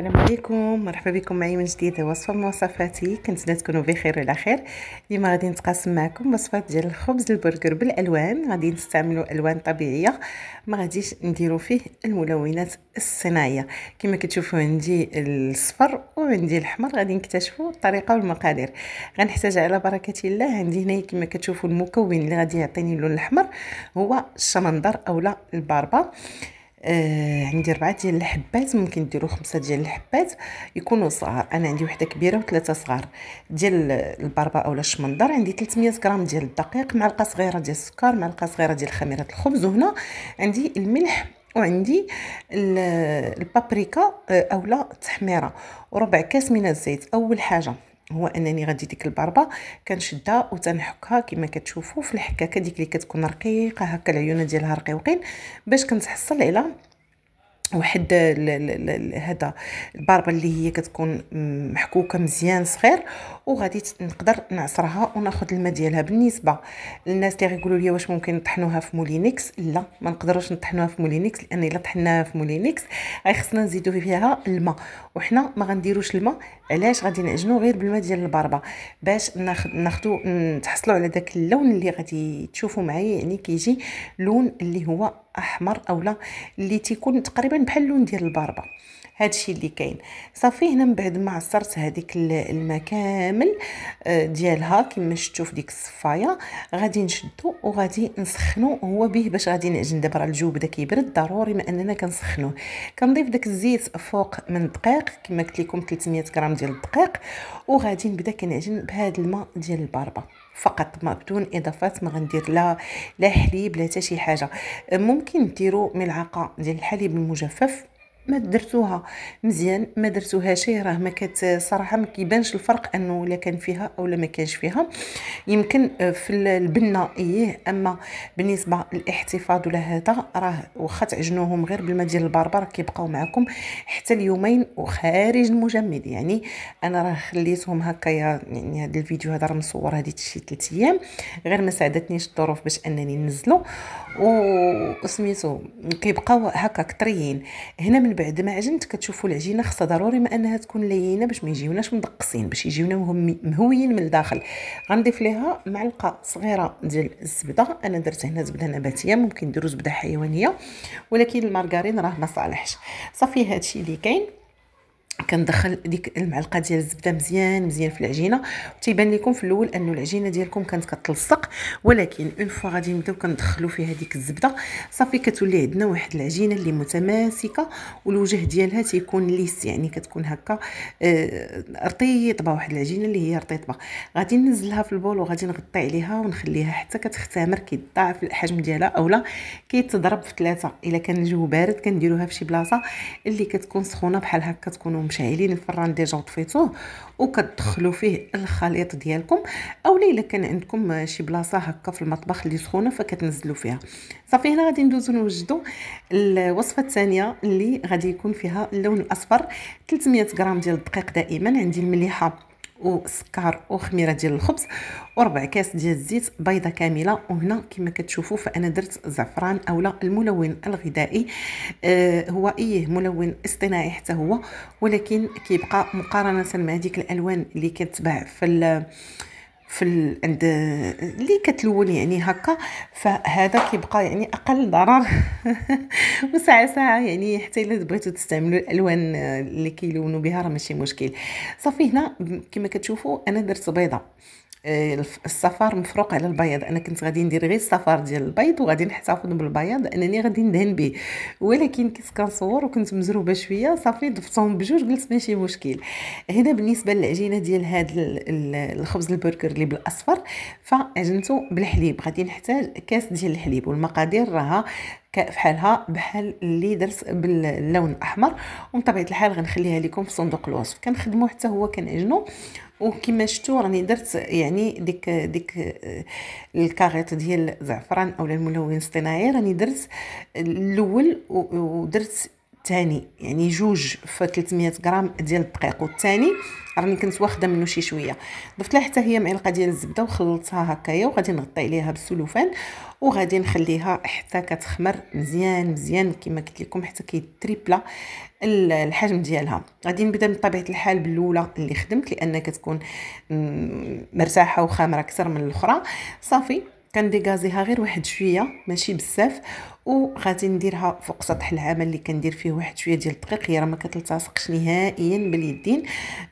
السلام عليكم مرحبا بكم معي من جديد وصفه من وصفاتي كنتمنى تكونوا بخير وعلى خير اليوم غادي نتقاسم معكم وصفات ديال الخبز البرجر بالالوان غادي نستعملوا الوان طبيعيه ما غاديش نديروا فيه الملونات الصناعيه كما كتشوفوا عندي الصفر وعندي الاحمر غادي نكتشفوا الطريقه والمقادير غنحتاج على بركه الله عندي هنا كما كتشوفوا المكون اللي غادي يعطيني اللون الاحمر هو الشمندر اولا الباربه آه عندي ربعة ديال الحبات ممكن ديروا خمسة ديال الحبات يكونوا صغار انا عندي وحده كبيره وثلاثه صغار ديال البربا اولا الشمندر عندي 300 غرام ديال الدقيق معلقه صغيره ديال السكر معلقه صغيره ديال خميره الخبز وهنا عندي الملح وعندي البابريكا آه، اولا التحميره وربع كاس من الزيت اول حاجه هو انني غادي ديك البربه كنشدها وتنحكها كما كتشوفوا في الحكاكه ديك اللي كتكون رقيقه هكا العيون ديالها رقيقين باش كنتحصل على واحد هذا الباربه اللي هي كتكون محكوكه مزيان صغير وغادي نقدر نعصرها وناخذ الماء ديالها بالنسبه للناس اللي غيقولوا لي واش ممكن نطحنوها في مولينكس لا ما نقدروش نطحنوها في مولينكس لان الا طحناها في مولينكس غيخصنا نزيدو فيها الماء وحنا ما غنديروش الماء علاش غادي نعجنو غير بالماء ديال الباربه باش ناخذ ناخذو نتحصلوا على داك اللون اللي غادي تشوفوا معايا يعني كيجي لون اللي هو احمر اولا اللي تيكون تقريبا بحال اللون ديال الباربه هادشي اللي كاين صافي هنا من بعد ما عصرت هذيك المكامل كامل آه، ديالها كما شفتوا في ديك الصفايه غادي نشدو وغادي نسخنو هو به باش غادي نعجن دابا راه الجو بدا كيبرد ضروري ما اننا كنسخنوه كنضيف داك الزيت فوق من الدقيق كما قلت لكم 300 غرام ديال الدقيق وغادي نبدا كنعجن بهذا الماء ديال الباربه فقط ما بدون اضافات ما غندير لا لا حليب لا حتى شي حاجه ممكن ديروا ملعقه ديال الحليب المجفف ما درتوها مزيان ما درتوهاش راه ما كت صراحه ما كيبانش الفرق انه الا كان فيها او لا ما كانش فيها يمكن آه، في البنه ايه اما بالنسبه للاحتفاظ ولا هذا راه واخا تعجنوهم غير بالماء ديال البربر كيبقاو معكم حتى اليومين وخارج المجمد يعني انا راه خليتهم هكا يعني هذا الفيديو هذا راه مصور هذه شي 3 ايام غير ما ساعدتنيش الظروف باش انني ننزلو وسميتو كيبقاو هكا كطريين هنا من بعد ما عجنت كتشوفوا العجينه خصها ضروري ما انها تكون لينه باش ما يجيوناش مدقصين باش يجيونا مهويين من الداخل غنضيف ليها معلقه صغيره ديال الزبده انا درت هنا زبده نباتيه ممكن ديروا زبده حيوانيه ولكن المارغرين راه ما صالحش صافي هادشي اللي كاين كندخل ديك المعلقه ديال الزبده مزيان مزيان في العجينه تيبان لكم في الاول انه العجينه ديالكم كانت كتلصق ولكن اون فوا غادي نبداو كندخلوا فيها ديك الزبده صافي كتولي عندنا واحد العجينه اللي متماسكه والوجه ديالها تيكون ليس يعني كتكون هكا آه رطيطبه واحد العجينه اللي هي رطيطبه غادي ننزلها في البول وغادي نغطي عليها ونخليها حتى كتختمر كيضاعف الحجم ديالها اولا كيتضرب في ثلاثه الا كان الجو بارد كنديروها في شي بلاصه اللي كتكون سخونه بحال هكا تكونوا مشعلين الفران ديجا وطفيتوه وكتدخلوا فيه الخليط ديالكم اولا الا كان عندكم شي بلاصه هكا في المطبخ اللي سخونه فكتنزلوا فيها صافي هنا غادي ندوزو نوجدوا الوصفه الثانيه اللي غادي يكون فيها اللون الاصفر 300 غرام ديال الدقيق دائما عندي المليحه وسكر وخميره ديال الخبز وربع كاس ديال الزيت بيضه كامله وهنا كما كتشوفوا فانا درت زعفران اولا الملون الغذائي آه هو ايه ملون اصطناعي حتى هو ولكن كيبقى مقارنه مع ديك الالوان اللي كتباع في في ال... عند اللي كتلون يعني هكا فهذا كيبقى يعني اقل ضرر وساعه ساعه يعني حتى الا بغيتو تستعملوا الالوان اللي كيلونوا بها راه ماشي مشكل صافي هنا كما كتشوفوا انا درت بيضه آه، الصفار مفروق على البياض انا كنت غادي ندير غير الصفار ديال البيض وغادي نحتفظ بالبياض انني غادي ندهن به ولكن كنت كنصور وكنت مزروبه شويه صافي ضفتهم بجوج قلت ماشي مشكل هنا بالنسبه للعجينه ديال هاد الخبز البرجر اللي بالاصفر فعجنته بالحليب غادي نحتاج كاس ديال الحليب والمقادير راها كفحالها بحال اللي درت باللون الاحمر ومن طبيعه الحال غنخليها لكم في صندوق الوصف كنخدمو حتى هو كنعجنو وكما شفتوا راني درت يعني ديك ديك آه، الكاريط ديال الزعفران اولا الملون الصناعي راني درت الاول ودرت الثاني يعني جوج في 300 غرام ديال الدقيق والثاني راني كنت واخده منه شي شويه ضفت لها حتى هي معلقه ديال الزبده وخلطتها هكايا وغادي نغطي عليها بالسلوفان وغادي نخليها حتى كتخمر مزيان مزيان كما قلت لكم حتى كيتريبلا الحجم ديالها غادي نبدا من طبيعه الحال بالاولى اللي خدمت لان كتكون مرتاحه وخامره اكثر من الاخرى صافي كنديغازيها غير واحد شويه ماشي بزاف وغادي نديرها فوق سطح العمل اللي كندير فيه واحد شويه ديال الدقيق هي راه ما كتلتصقش نهائيا باليدين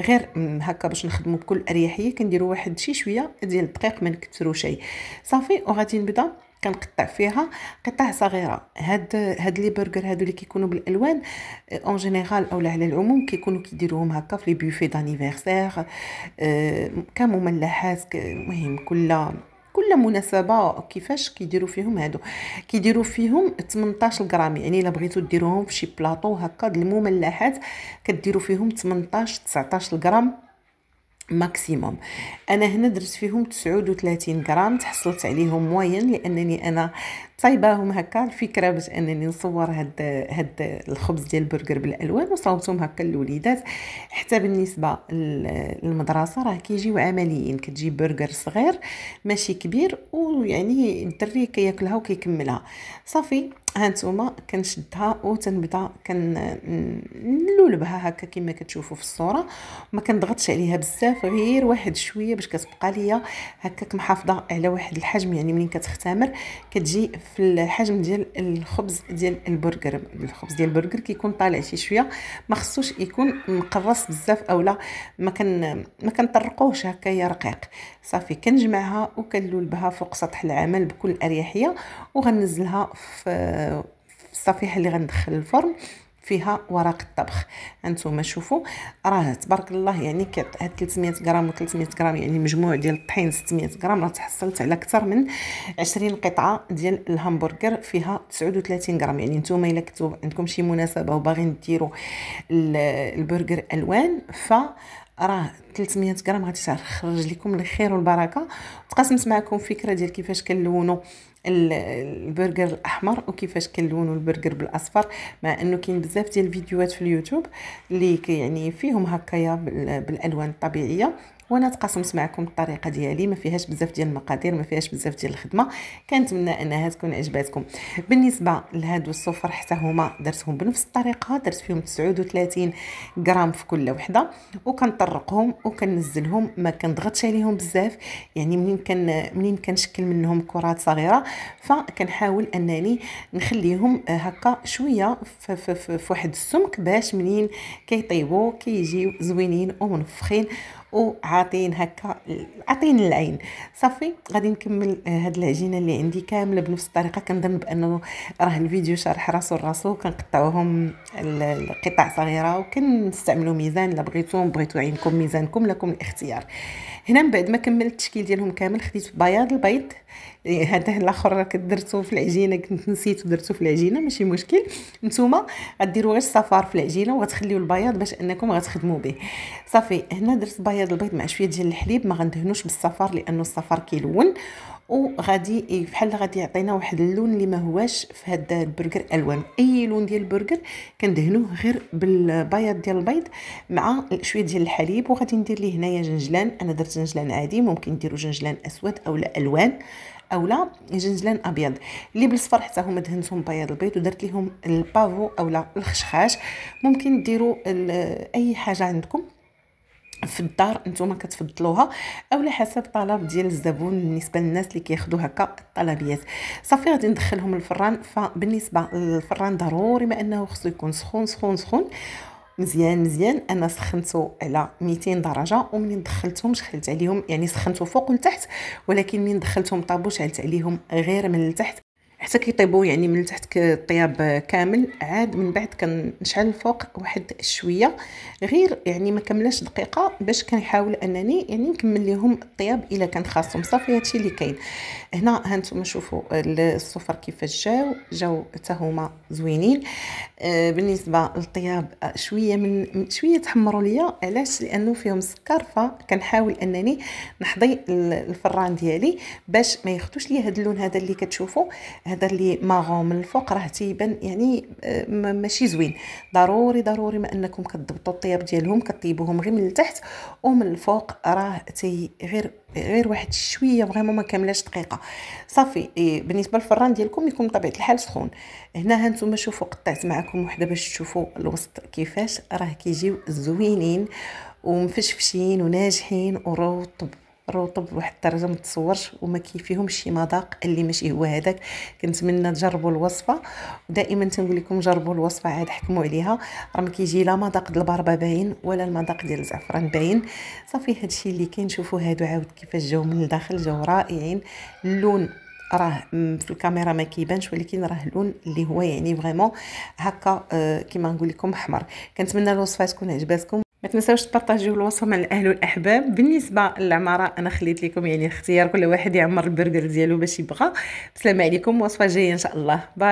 غير هكا باش نخدمو بكل اريحيه كنديروا واحد شي شويه ديال الدقيق ما نكثرو شي صافي وغادي نبدا كنقطع فيها قطع صغيره هاد هاد لي برجر هادو اللي كيكونوا بالالوان اون آه، جينيرال اولا على العموم كيكونوا كيديروهم هكا في لي بوفي دانيفيرسير آه، كمملحات المهم كل كل مناسبه كيفاش كيديروا فيهم هادو كيديروا فيهم 18 غرام يعني الا بغيتو ديروهم في شي بلاطو هكا د المملحات كديروا فيهم 18 19 غرام ماكسيموم انا هنا درت فيهم 39 غرام تحصلت عليهم موين لانني انا صايباهم هكا الفكره باش انني نصور هاد هاد الخبز ديال البرجر بالالوان وصاوبتهم هكا للوليدات حتى بالنسبه للمدرسه راه كيجيو عمليين كتجيب برجر صغير ماشي كبير ويعني الدري كياكلها وكيكملها صافي هانتوما كنشدها وتنبدا كنلولبها هكا كما كتشوفوا في الصوره ما كنضغطش عليها بزاف غير واحد شويه باش كتبقى ليا هكاك محافظه على واحد الحجم يعني منين كتختمر كتجي في الحجم ديال الخبز ديال البرجر الخبز ديال البرجر كيكون طالع شي شويه ما خصوش يكون مقرص بزاف اولا ما كان ما كنطرقوهش يا رقيق صافي كنجمعها وكنلولبها فوق سطح العمل بكل اريحيه وغنزلها في الصفيحه اللي غندخل الفرن فيها ورق الطبخ هانتوما شوفوا راه تبارك الله يعني كت هاد 300 غرام و 300 غرام يعني مجموع ديال الطحين 600 غرام راه تحصلت على اكثر من 20 قطعه ديال الهامبرغر فيها 39 غرام يعني نتوما الا كنتو عندكم شي مناسبه وباغين ديروا البرجر الوان ف راه 300 غرام غادي تخرج لكم الخير والبركه تقاسمت معكم فكره ديال كيفاش كنلونوا البرجر الاحمر وكيفاش كنلونوا البرجر بالاصفر مع انه كاين بزاف ديال الفيديوهات في اليوتيوب اللي يعني فيهم هكايا بالالوان الطبيعيه وانا تقاسمت معكم الطريقه ديالي ما فيهاش بزاف ديال المقادير ما فيهاش بزاف ديال الخدمه كنتمنى انها تكون عجباتكم بالنسبه لهادو الصفر حتى هما درتهم بنفس الطريقه درت فيهم 39 غرام في كل وحده وكنطرقهم وكنزلهم ما كنضغطش عليهم بزاف يعني منين كان منين كنشكل منهم كرات صغيره فكنحاول انني نخليهم آه، هكا شويه في واحد السمك باش منين كيطيبوا كيجيو زوينين ومنفخين وعاطين هكا عاطين العين صافي غادي نكمل آه، هاد العجينه اللي عندي كامله بنفس الطريقه كنظن بانه راه الفيديو شارح راسو لراسو كنقطعوهم القطع صغيره وكنستعملوا ميزان لا بغيتو بغيتو عينكم ميزانكم لكم الاختيار هنا من بعد ما كملت التشكيل ديالهم كامل خديت بياض البيض إيه، هذا الاخر راك في العجينه كنت نسيتو درتو في العجينه ماشي مشكل نتوما غديروا غير الصفار في العجينه وغتخليو البياض باش انكم غتخدموا به صافي هنا درت بياض البيض البيض مع شويه ديال الحليب ما غندهنوش بالصفار لانه الصفار كيلون وغادي إيه، بحال غادي يعطينا واحد اللون اللي ما هواش في هاد البرجر الوان اي لون ديال البرجر كندهنوه غير بالبياض ديال البيض مع شويه ديال الحليب وغادي ندير ليه هنايا جنجلان انا درت جنجلان عادي ممكن ديروا جنجلان اسود اولا الوان اولا جنجلان ابيض اللي بالصفر حتى هما دهنتهم بياض البيض ودرت ليهم البافو اولا الخشخاش ممكن ديروا اي حاجه عندكم في الدار نتوما كتفضلوها اولا حسب طلب ديال الزبون بالنسبه للناس اللي كياخذوا هكا الطلبيات صافي غادي ندخلهم للفران فبالنسبه للفران ضروري ما انه خصو يكون سخون سخون سخون مزيان مزيان انا سخنته على 200 درجه ومنين دخلتهم شخلت عليهم يعني سخنته فوق لتحت ولكن من دخلتهم طابو شعلت عليهم غير من التحت حتى كيطيبوا يعني من تحت الطياب كامل عاد من بعد كنشعل الفوق واحد شويه غير يعني ما كملاش دقيقه باش كنحاول انني يعني نكمل لهم الطياب الا كان خاصهم صافي هادشي اللي كاين هنا هانتوما شوفوا الصفر كيفاش جاو جاو حتى هما زوينين آه، بالنسبه للطياب آه، شويه من شويه تحمروا ليا علاش لانه فيهم سكر فكنحاول انني نحضي الفران ديالي باش ما ياخذوش ليا هاد اللون هذا اللي كتشوفوا هذا اللي ماغون من الفوق راه تيبان يعني آه، ماشي زوين ضروري ضروري ما انكم كتضبطوا الطياب ديالهم كطيبوهم غير من التحت ومن الفوق راه تي غير غير واحد شويه فريمون ما كاملاش دقيقه صافي إيه، بالنسبه للفران ديالكم يكون بطبيعه الحال سخون هنا ها نتوما شوفوا قطعت معكم وحده باش تشوفوا الوسط كيفاش راه كيجيو زوينين ومفشفشين وناجحين ورطب رطب بواحد الدرجه ما تصورش وما كيفيهمش شي مذاق اللي ماشي هو هذاك كنتمنى تجربوا الوصفه ودائما تنقول لكم جربوا الوصفه عاد حكموا عليها راه ما كيجي لا مذاق ديال البربه باين ولا المذاق ديال الزعفران باين صافي هادشي اللي شوفوا هادو عاود كيفاش جاو من الداخل جاو رائعين اللون راه في الكاميرا ما كيبانش ولكن راه اللون اللي هو يعني فريمون هكا آه، كما نقول لكم احمر كنتمنى الوصفه تكون عجباتكم تنساوش تبارطاجيو الوصفه مع الاهل والاحباب بالنسبه للعماره انا خليت لكم يعني اختيار كل واحد يعمر البرجر ديالو باش يبغى بسلامه عليكم وصفه جايه ان شاء الله باي